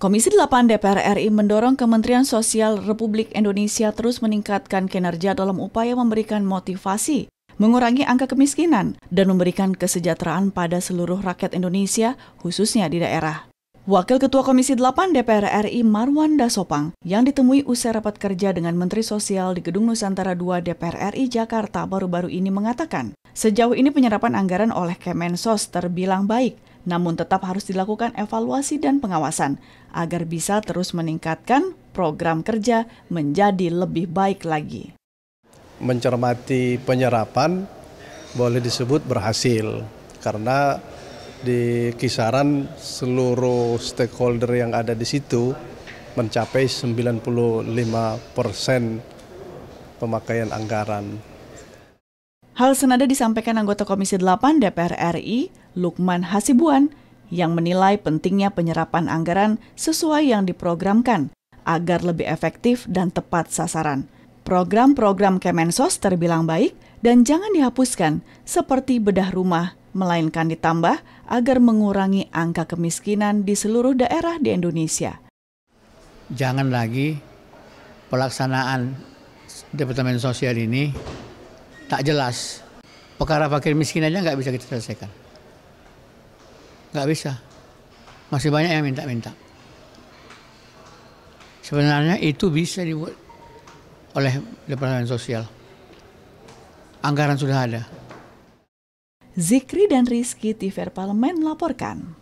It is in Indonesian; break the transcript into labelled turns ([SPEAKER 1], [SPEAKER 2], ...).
[SPEAKER 1] Komisi 8 DPR RI mendorong Kementerian Sosial Republik Indonesia terus meningkatkan kinerja dalam upaya memberikan motivasi, mengurangi angka kemiskinan, dan memberikan kesejahteraan pada seluruh rakyat Indonesia, khususnya di daerah. Wakil Ketua Komisi 8 DPR RI Marwan Dasopang yang ditemui usai rapat kerja dengan Menteri Sosial di Gedung Nusantara II DPR RI Jakarta baru-baru ini mengatakan, sejauh ini penyerapan anggaran oleh Kemensos terbilang baik, namun tetap harus dilakukan evaluasi dan pengawasan agar bisa terus meningkatkan program kerja menjadi lebih baik lagi.
[SPEAKER 2] Mencermati penyerapan boleh disebut berhasil karena di kisaran seluruh stakeholder yang ada di situ mencapai 95 persen pemakaian anggaran.
[SPEAKER 1] Hal senada disampaikan anggota Komisi 8 DPR RI, Lukman Hasibuan, yang menilai pentingnya penyerapan anggaran sesuai yang diprogramkan agar lebih efektif dan tepat sasaran. Program-program Kemensos terbilang baik dan jangan dihapuskan seperti bedah rumah melainkan ditambah agar mengurangi angka kemiskinan di seluruh daerah di Indonesia.
[SPEAKER 3] Jangan lagi pelaksanaan Departemen Sosial ini tak jelas. Perkara fakir miskin aja nggak bisa kita selesaikan. Nggak bisa. Masih banyak yang minta-minta. Sebenarnya itu bisa dibuat oleh Departemen Sosial. Anggaran sudah ada.
[SPEAKER 1] Zikri dan Rizky Tiver Parlemen melaporkan.